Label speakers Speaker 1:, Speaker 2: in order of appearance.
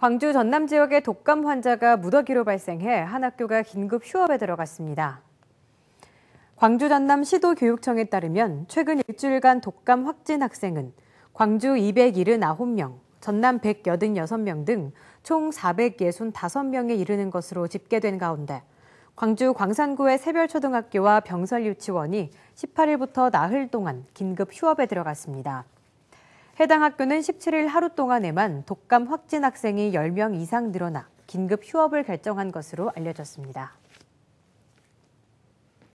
Speaker 1: 광주 전남 지역의 독감 환자가 무더기로 발생해 한 학교가 긴급 휴업에 들어갔습니다. 광주 전남 시도교육청에 따르면 최근 일주일간 독감 확진 학생은 광주 279명, 전남 186명 등 총 465명에 이르는 것으로 집계된 가운데 광주 광산구의 세별초등학교와 병설유치원이 18일부터 나흘 동안 긴급 휴업에 들어갔습니다. 해당 학교는 17일 하루 동안에만 독감 확진 학생이 10명 이상 늘어나 긴급 휴업을 결정한 것으로 알려졌습니다.